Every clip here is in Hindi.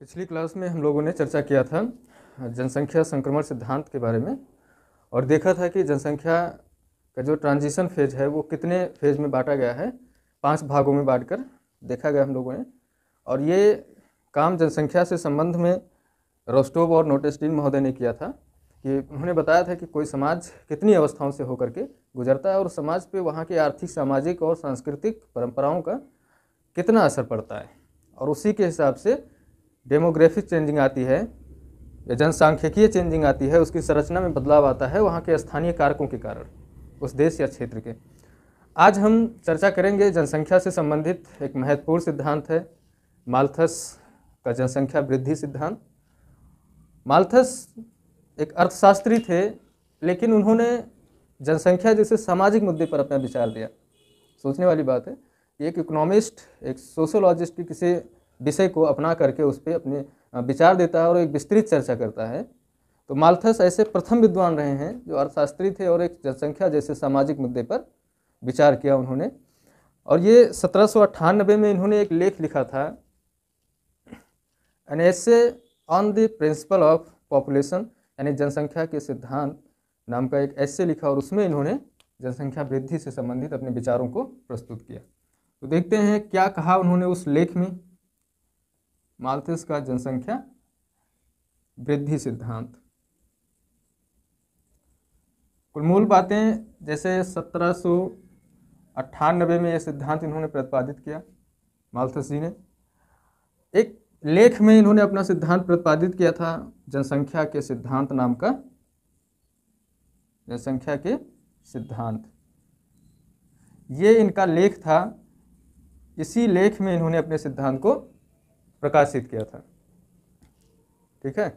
पिछली क्लास में हम लोगों ने चर्चा किया था जनसंख्या संक्रमण सिद्धांत के बारे में और देखा था कि जनसंख्या का जो ट्रांजिशन फेज है वो कितने फेज में बांटा गया है पांच भागों में बांटकर कर देखा गया हम लोगों ने और ये काम जनसंख्या से संबंध में रोस्टोव और नोटेस्टीन महोदय ने किया था कि उन्होंने बताया था कि कोई समाज कितनी अवस्थाओं से होकर के गुजरता है और समाज पर वहाँ के आर्थिक सामाजिक और सांस्कृतिक परंपराओं का कितना असर पड़ता है और उसी के हिसाब से डेमोग्राफिक चेंजिंग आती है या जनसांख्यिकीय चेंजिंग आती है उसकी संरचना में बदलाव आता है वहाँ के स्थानीय कारकों के कारण उस देश या क्षेत्र के आज हम चर्चा करेंगे जनसंख्या से संबंधित एक महत्वपूर्ण सिद्धांत है माल्थस का जनसंख्या वृद्धि सिद्धांत माल्थस एक अर्थशास्त्री थे लेकिन उन्होंने जनसंख्या जैसे सामाजिक मुद्दे पर अपना विचार दिया सोचने वाली बात है एक इकोनॉमिस्ट एक सोशोलॉजिस्ट किसी विषय को अपना करके उस पर अपने विचार देता है और एक विस्तृत चर्चा करता है तो माल्थस ऐसे प्रथम विद्वान रहे हैं जो अर्थशास्त्री थे और एक जनसंख्या जैसे सामाजिक मुद्दे पर विचार किया उन्होंने और ये सत्रह में इन्होंने एक लेख लिखा था an essay on the principle of population यानी जनसंख्या के सिद्धांत नाम का एक ऐसे लिखा और उसमें इन्होंने जनसंख्या वृद्धि से संबंधित अपने विचारों को प्रस्तुत किया तो देखते हैं क्या कहा उन्होंने उस लेख में मालथिस का जनसंख्या वृद्धि सिद्धांत कुल मूल बातें जैसे सत्रह सौ अट्ठानबे में यह सिद्धांत इन्होंने प्रतिपादित किया माल्थस जी ने एक लेख में इन्होंने अपना सिद्धांत प्रतिपादित किया था जनसंख्या के सिद्धांत नाम का जनसंख्या के सिद्धांत ये इनका लेख था इसी लेख में इन्होंने अपने सिद्धांत को प्रकाशित किया था ठीक है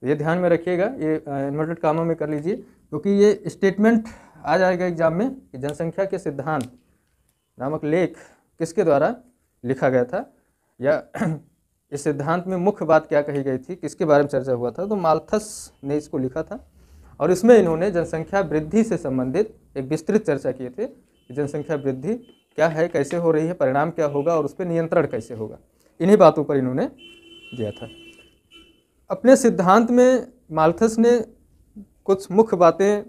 तो ये ध्यान में रखिएगा ये इन्वर्टेड कामों में कर लीजिए क्योंकि ये स्टेटमेंट आ जाएगा एग्जाम में कि जनसंख्या के सिद्धांत नामक लेख किसके द्वारा लिखा गया था या इस सिद्धांत में मुख्य बात क्या कही गई थी किसके बारे में चर्चा हुआ था तो माल्थस ने इसको लिखा था और इसमें इन्होंने जनसंख्या वृद्धि से संबंधित एक विस्तृत चर्चा किए थे जनसंख्या वृद्धि क्या है कैसे हो रही है परिणाम क्या होगा और उस पर नियंत्रण कैसे होगा इन्हीं बातों पर इन्होंने दिया था अपने सिद्धांत में मालथस ने कुछ मुख्य बातें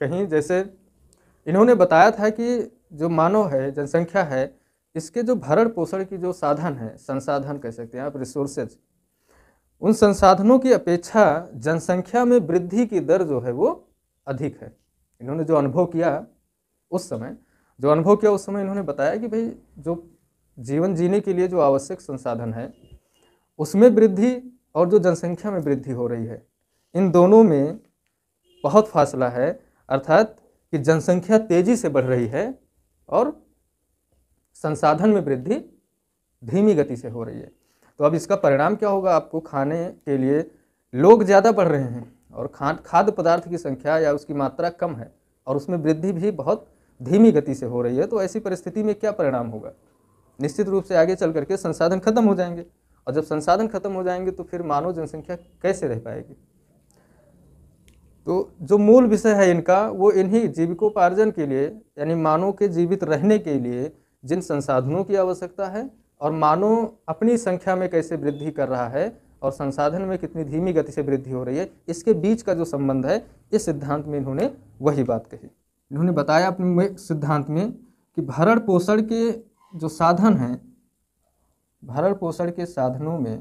कहीं जैसे इन्होंने बताया था कि जो मानव है जनसंख्या है इसके जो भरण पोषण की जो साधन है संसाधन कह सकते हैं आप रिसोर्सेज उन संसाधनों की अपेक्षा जनसंख्या में वृद्धि की दर जो है वो अधिक है इन्होंने जो अनुभव किया उस समय जो अनुभव किया उस समय इन्होंने बताया कि भाई जो जीवन जीने के लिए जो आवश्यक संसाधन है उसमें वृद्धि और जो जनसंख्या में वृद्धि हो रही है इन दोनों में बहुत फासला है अर्थात कि जनसंख्या तेज़ी से बढ़ रही है और संसाधन में वृद्धि धीमी गति से हो रही है तो अब इसका परिणाम क्या होगा आपको खाने के लिए लोग ज़्यादा बढ़ रहे हैं और खा खाद्य पदार्थ की संख्या या उसकी मात्रा कम है और उसमें वृद्धि भी बहुत धीमी गति से हो रही है तो ऐसी परिस्थिति में क्या परिणाम होगा निश्चित रूप से आगे चल करके संसाधन खत्म हो जाएंगे और जब संसाधन खत्म हो जाएंगे तो फिर मानव जनसंख्या कैसे रह पाएगी तो जो मूल विषय है इनका वो इन्हीं जीविकोपार्जन के लिए यानी मानव के जीवित रहने के लिए जिन संसाधनों की आवश्यकता है और मानव अपनी संख्या में कैसे वृद्धि कर रहा है और संसाधन में कितनी धीमी गति से वृद्धि हो रही है इसके बीच का जो संबंध है इस सिद्धांत में इन्होंने वही बात कही इन्होंने बताया अपने सिद्धांत में कि भरण पोषण के जो साधन हैं भरण पोषण के साधनों में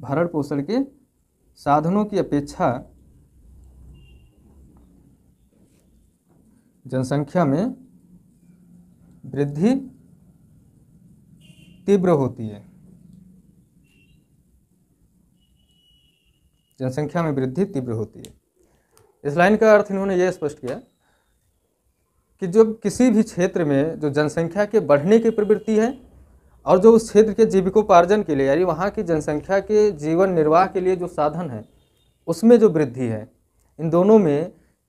भरण पोषण के साधनों की अपेक्षा जनसंख्या में वृद्धि तीव्र होती है जनसंख्या में वृद्धि तीव्र होती है इस लाइन का अर्थ इन्होंने यह स्पष्ट किया कि जब किसी भी क्षेत्र में जो जनसंख्या के बढ़ने की प्रवृत्ति है और जो उस क्षेत्र के जीविकोपार्जन के लिए यानी वहाँ की जनसंख्या के जीवन निर्वाह के लिए जो साधन है उसमें जो वृद्धि है इन दोनों में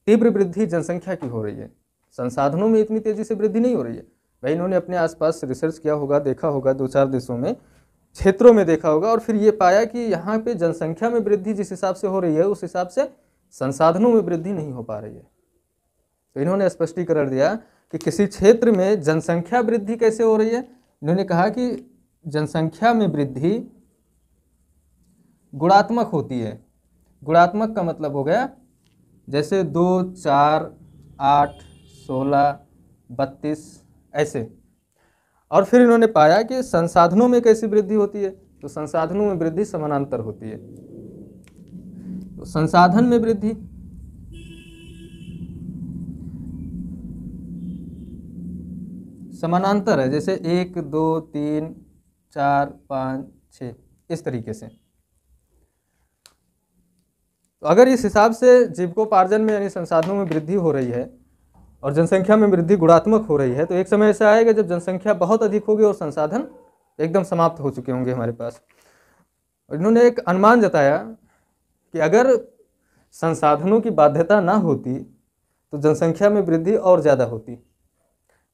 तीव्र वृद्धि जनसंख्या की हो रही है संसाधनों में इतनी तेज़ी से वृद्धि नहीं हो रही है भाई इन्होंने अपने आसपास रिसर्च किया होगा देखा होगा दो चार देशों में क्षेत्रों में देखा होगा और फिर ये पाया कि यहाँ पे जनसंख्या में वृद्धि जिस हिसाब से हो रही है उस हिसाब से संसाधनों में वृद्धि नहीं हो पा रही है तो इन्होंने स्पष्टीकरण दिया कि किसी क्षेत्र में जनसंख्या वृद्धि कैसे हो रही है इन्होंने कहा कि जनसंख्या में वृद्धि गुणात्मक होती है गुणात्मक का मतलब हो गया जैसे दो चार आठ सोलह बत्तीस ऐसे और फिर इन्होंने पाया कि संसाधनों में कैसी वृद्धि होती है तो संसाधनों में वृद्धि समानांतर होती है तो संसाधन में वृद्धि समानांतर है जैसे एक दो तीन चार पाँच छ इस तरीके से तो अगर इस हिसाब से जीवकोपार्जन में यानी संसाधनों में वृद्धि हो रही है और जनसंख्या में वृद्धि गुणात्मक हो रही है तो एक समय ऐसा आएगा जब जनसंख्या बहुत अधिक होगी और संसाधन एकदम समाप्त हो चुके होंगे हमारे पास इन्होंने एक अनुमान जताया कि अगर संसाधनों की बाध्यता ना होती तो जनसंख्या में वृद्धि और ज़्यादा होती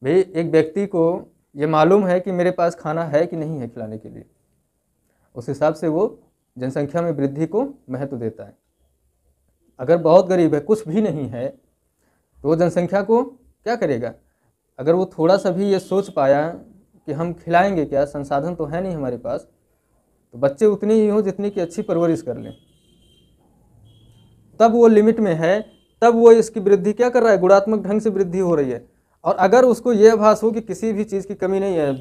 भाई एक व्यक्ति को ये मालूम है कि मेरे पास खाना है कि नहीं है खिलाने के लिए उस हिसाब से वो जनसंख्या में वृद्धि को महत्व देता है अगर बहुत गरीब है कुछ भी नहीं है तो वो जनसंख्या को क्या करेगा अगर वो थोड़ा सा भी ये सोच पाया कि हम खिलाएंगे क्या संसाधन तो है नहीं हमारे पास तो बच्चे उतने ही हों जितनी की अच्छी परवरिश कर लें तब वो लिमिट में है तब वो इसकी वृद्धि क्या कर रहा है गुणात्मक ढंग से वृद्धि हो रही है और अगर उसको ये आभास हो कि किसी भी चीज़ की कमी नहीं है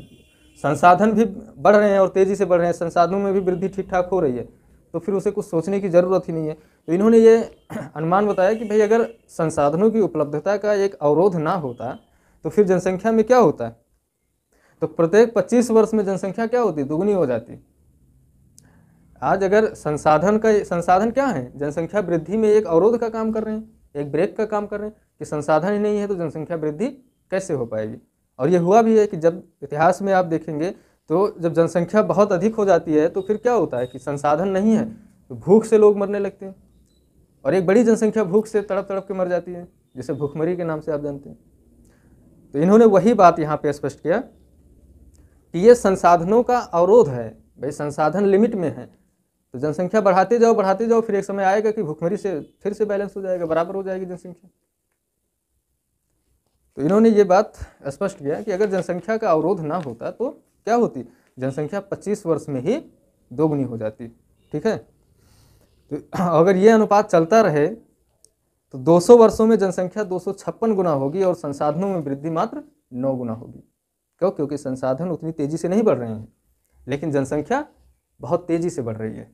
संसाधन भी बढ़ रहे हैं और तेज़ी से बढ़ रहे हैं संसाधनों में भी वृद्धि ठीक ठाक हो रही है तो फिर उसे कुछ सोचने की ज़रूरत ही नहीं है तो इन्होंने ये अनुमान बताया कि भाई अगर संसाधनों की उपलब्धता का एक अवरोध ना होता तो फिर जनसंख्या में क्या होता है तो प्रत्येक 25 वर्ष में जनसंख्या क्या होती दुगुनी हो जाती आज अगर संसाधन का संसाधन क्या है जनसंख्या वृद्धि में एक अवरोध का काम कर रहे हैं एक ब्रेक का काम कर रहे हैं कि संसाधन ही नहीं है तो जनसंख्या वृद्धि कैसे हो पाएगी और ये हुआ भी है कि जब इतिहास में आप देखेंगे तो जब जनसंख्या बहुत अधिक हो जाती है तो फिर क्या होता है कि संसाधन नहीं है तो भूख से लोग मरने लगते हैं और एक बड़ी जनसंख्या भूख से तड़प तड़प के मर जाती है जिसे भूखमरी के नाम से आप जानते हैं तो इन्होंने वही बात यहाँ पर स्पष्ट किया कि ये संसाधनों का अवरोध है भाई संसाधन लिमिट में है तो जनसंख्या बढ़ाते जाओ बढ़ाते जाओ फिर एक समय आएगा कि भूखमरी से फिर से बैलेंस हो जाएगा बराबर हो जाएगी जनसंख्या तो इन्होंने ये बात स्पष्ट किया कि अगर जनसंख्या का अवरोध ना होता तो क्या होती जनसंख्या 25 वर्ष में ही दोगुनी हो जाती ठीक है तो अगर ये अनुपात चलता रहे तो 200 वर्षों में जनसंख्या दो गुना होगी और संसाधनों में वृद्धि मात्र नौ गुना होगी क्यों क्योंकि संसाधन उतनी तेज़ी से नहीं बढ़ रहे हैं लेकिन जनसंख्या बहुत तेज़ी से बढ़ रही है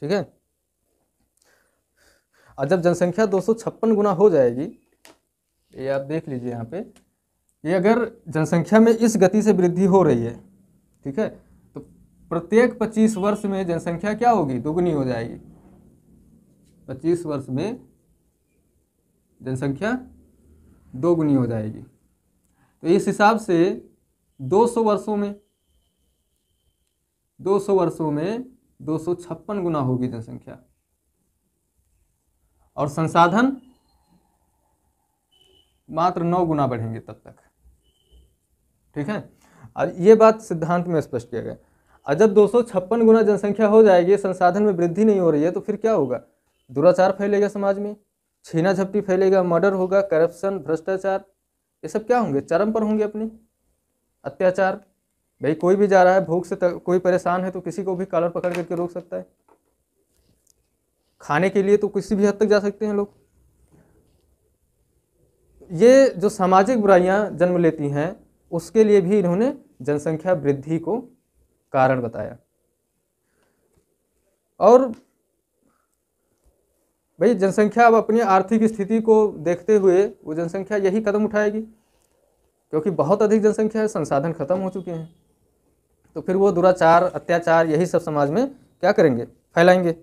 ठीक है और जब जनसंख्या दो गुना हो जाएगी ये आप देख लीजिए यहाँ पे ये अगर जनसंख्या में इस गति से वृद्धि हो रही है ठीक है तो प्रत्येक 25 वर्ष में जनसंख्या क्या होगी दोगुनी हो जाएगी 25 वर्ष में जनसंख्या दोगुनी हो जाएगी तो इस हिसाब से 200 वर्षों में 200 वर्षों में दो गुना होगी जनसंख्या और संसाधन मात्र नौ गुना बढ़ेंगे तब तक ठीक है और ये बात सिद्धांत में स्पष्ट किया गया और जब दो गुना जनसंख्या हो जाएगी संसाधन में वृद्धि नहीं हो रही है तो फिर क्या होगा दुराचार फैलेगा समाज में छीना झपटी फैलेगा मर्डर होगा करप्शन भ्रष्टाचार ये सब क्या होंगे चरम पर होंगे अपने अत्याचार भाई कोई भी जा रहा है भूख से कोई परेशान है तो किसी को भी कॉलर पकड़ करके रोक सकता है खाने के लिए तो किसी भी हद तक जा सकते हैं लोग ये जो सामाजिक बुराइयां जन्म लेती हैं उसके लिए भी इन्होंने जनसंख्या वृद्धि को कारण बताया और भाई जनसंख्या अब अपनी आर्थिक स्थिति को देखते हुए वो जनसंख्या यही कदम उठाएगी क्योंकि बहुत अधिक जनसंख्या है संसाधन खत्म हो चुके हैं तो फिर वो दुराचार अत्याचार यही सब समाज में क्या करेंगे फैलाएंगे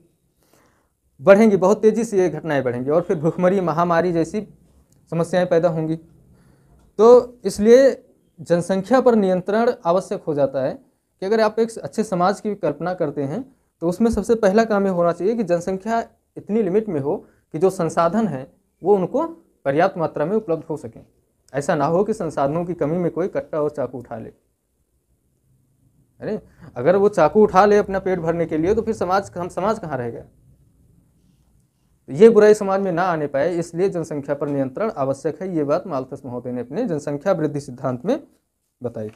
बढ़ेंगी बहुत तेज़ी से ये घटनाएं बढ़ेंगी और फिर भुखमरी महामारी जैसी समस्याएं पैदा होंगी तो इसलिए जनसंख्या पर नियंत्रण आवश्यक हो जाता है कि अगर आप एक अच्छे समाज की कल्पना करते हैं तो उसमें सबसे पहला काम ये होना चाहिए कि जनसंख्या इतनी लिमिट में हो कि जो संसाधन हैं वो उनको पर्याप्त मात्रा में उपलब्ध हो सकें ऐसा ना हो कि संसाधनों की कमी में कोई कट्टा और चाकू उठा ले अरे अगर वो चाकू उठा ले अपना पेट भरने के लिए तो फिर समाज हम समाज कहाँ रहेगा ये बुराई समाज में ना आने पाए इसलिए जनसंख्या पर नियंत्रण आवश्यक है ये बात मालतस महोदय ने अपने जनसंख्या वृद्धि सिद्धांत में बताई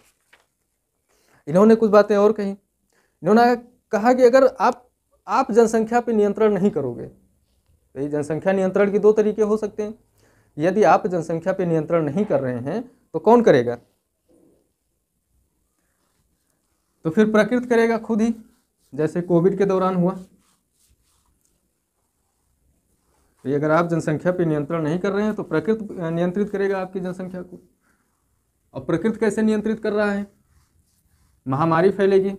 इन्होंने कुछ बातें और कही इन्होंने कहा कि अगर आप आप जनसंख्या पर नियंत्रण नहीं करोगे तो ये जनसंख्या नियंत्रण के दो तरीके हो सकते हैं यदि आप जनसंख्या पर नियंत्रण नहीं कर रहे हैं तो कौन करेगा तो फिर प्रकृत करेगा खुद ही जैसे कोविड के दौरान हुआ तो ये अगर आप जनसंख्या पे नियंत्रण नहीं कर रहे हैं तो प्रकृति नियंत्रित करेगा आपकी जनसंख्या को और प्रकृति कैसे नियंत्रित कर रहा है महामारी फैलेगी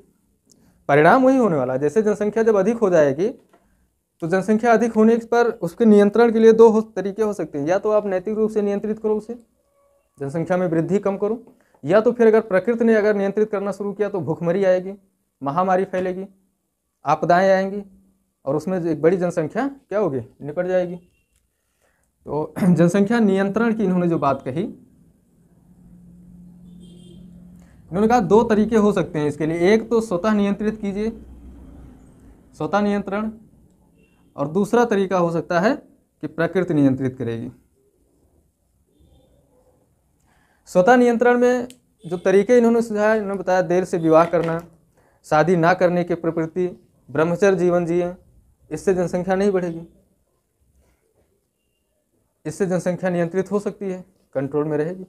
परिणाम वही होने वाला जैसे जनसंख्या जब अधिक हो जाएगी तो जनसंख्या अधिक होने पर उसके नियंत्रण के लिए दो तरीके हो सकते हैं या तो आप नैतिक रूप से नियंत्रित करो उसे जनसंख्या में वृद्धि कम करो या तो फिर अगर प्रकृति ने अगर नियंत्रित करना शुरू किया तो भूखमरी आएगी महामारी फैलेगी आपदाएं आएंगी और उसमें एक बड़ी जनसंख्या क्या होगी निपट जाएगी तो जनसंख्या नियंत्रण की इन्होंने जो बात कही इन्होंने कहा दो तरीके हो सकते हैं इसके लिए एक तो स्वतः नियंत्रित कीजिए स्वतः नियंत्रण और दूसरा तरीका हो सकता है कि प्रकृति नियंत्रित करेगी स्वतः नियंत्रण में जो तरीके इन्होंने सुझाया इन्होंने बताया देर से विवाह करना शादी ना करने के प्रवृत्ति ब्रह्मचर्य जीवन जिए इससे जनसंख्या नहीं बढ़ेगी इससे जनसंख्या नियंत्रित हो सकती है कंट्रोल में रहेगी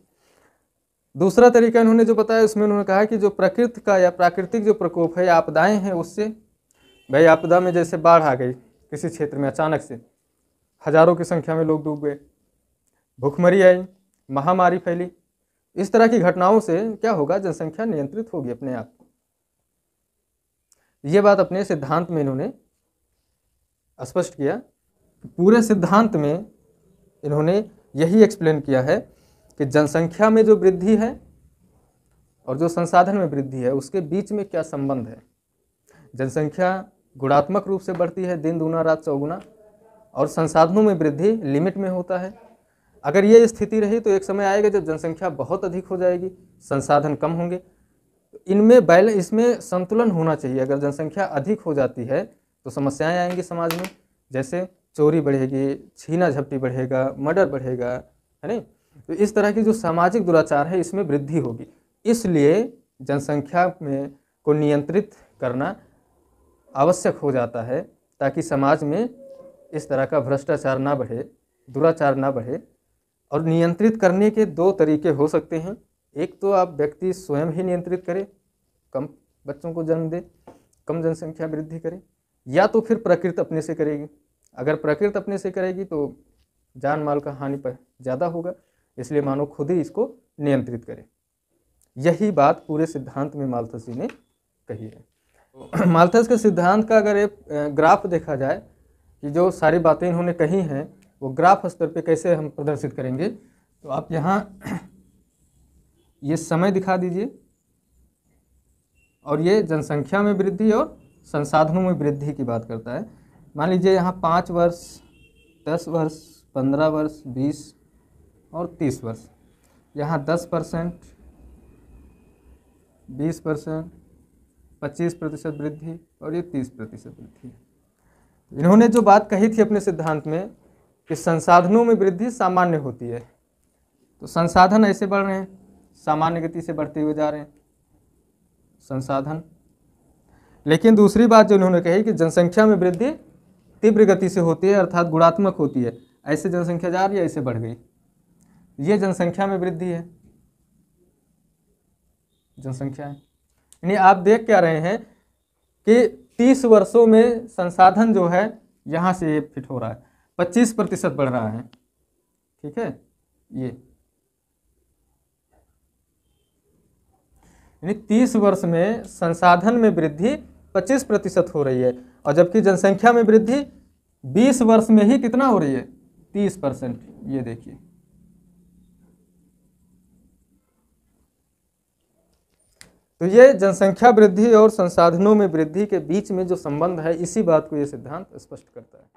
दूसरा तरीका इन्होंने जो बताया उसमें उन्होंने कहा कि जो प्रकृति का या प्राकृतिक जो प्रकोप है या हैं उससे भाई आपदा में जैसे बाढ़ आ गई किसी क्षेत्र में अचानक से हजारों की संख्या में लोग डूब गए भूखमरी आई महामारी फैली इस तरह की घटनाओं से क्या होगा जनसंख्या नियंत्रित होगी अपने आप ये बात अपने सिद्धांत में इन्होंने स्पष्ट किया कि पूरे सिद्धांत में इन्होंने यही एक्सप्लेन किया है कि जनसंख्या में जो वृद्धि है और जो संसाधन में वृद्धि है उसके बीच में क्या संबंध है जनसंख्या गुणात्मक रूप से बढ़ती है दिन दूना रात चौगुना और संसाधनों में वृद्धि लिमिट में होता है अगर ये स्थिति रही तो एक समय आएगा जब जनसंख्या बहुत अधिक हो जाएगी संसाधन कम होंगे इनमें बैलेंस इसमें संतुलन होना चाहिए अगर जनसंख्या अधिक हो जाती है तो समस्याएं आएंगी समाज में जैसे चोरी बढ़ेगी छीना झपटी बढ़ेगा मर्डर बढ़ेगा है नहीं तो इस तरह की जो सामाजिक दुराचार है इसमें वृद्धि होगी इसलिए जनसंख्या में को नियंत्रित करना आवश्यक हो जाता है ताकि समाज में इस तरह का भ्रष्टाचार ना बढ़े दुराचार ना बढ़े और नियंत्रित करने के दो तरीके हो सकते हैं एक तो आप व्यक्ति स्वयं ही नियंत्रित करें कम बच्चों को जन्म दे कम जनसंख्या वृद्धि करें या तो फिर प्रकृति अपने से करेगी अगर प्रकृति अपने से करेगी तो जान माल का हानि पर ज़्यादा होगा इसलिए मानव खुद ही इसको नियंत्रित करे यही बात पूरे सिद्धांत में जी ने कही है मालथस के सिद्धांत का अगर एक ग्राफ देखा जाए कि जो सारी बातें इन्होंने कही हैं वो ग्राफ स्तर पे कैसे हम प्रदर्शित करेंगे तो आप यहाँ ये समय दिखा दीजिए और ये जनसंख्या में वृद्धि और संसाधनों में वृद्धि की बात करता है मान लीजिए यहाँ पाँच वर्ष दस वर्ष पंद्रह वर्ष बीस और तीस वर्ष यहाँ दस परसेंट बीस परसेंट पच्चीस प्रतिशत वृद्धि और ये तीस प्रतिशत वृद्धि इन्होंने जो बात कही थी अपने सिद्धांत में कि संसाधनों में वृद्धि सामान्य होती है तो संसाधन ऐसे बढ़ रहे हैं सामान्य गति से बढ़ते हुए जा रहे हैं संसाधन लेकिन दूसरी बात जो उन्होंने कही कि जनसंख्या में वृद्धि तीव्र गति से होती है अर्थात गुणात्मक होती है ऐसे जनसंख्या जा रही है ऐसे बढ़ गई ये जनसंख्या में वृद्धि है जनसंख्या यानी आप देख क्या रहे हैं कि तीस वर्षों में संसाधन जो है यहाँ से ये फिट हो रहा है पच्चीस प्रतिशत बढ़ रहा है ठीक है ये यानी तीस वर्ष में संसाधन में वृद्धि पच्चीस प्रतिशत हो रही है और जबकि जनसंख्या में वृद्धि बीस वर्ष में ही कितना हो रही है तीस परसेंट ये देखिए तो ये जनसंख्या वृद्धि और संसाधनों में वृद्धि के बीच में जो संबंध है इसी बात को ये सिद्धांत स्पष्ट करता है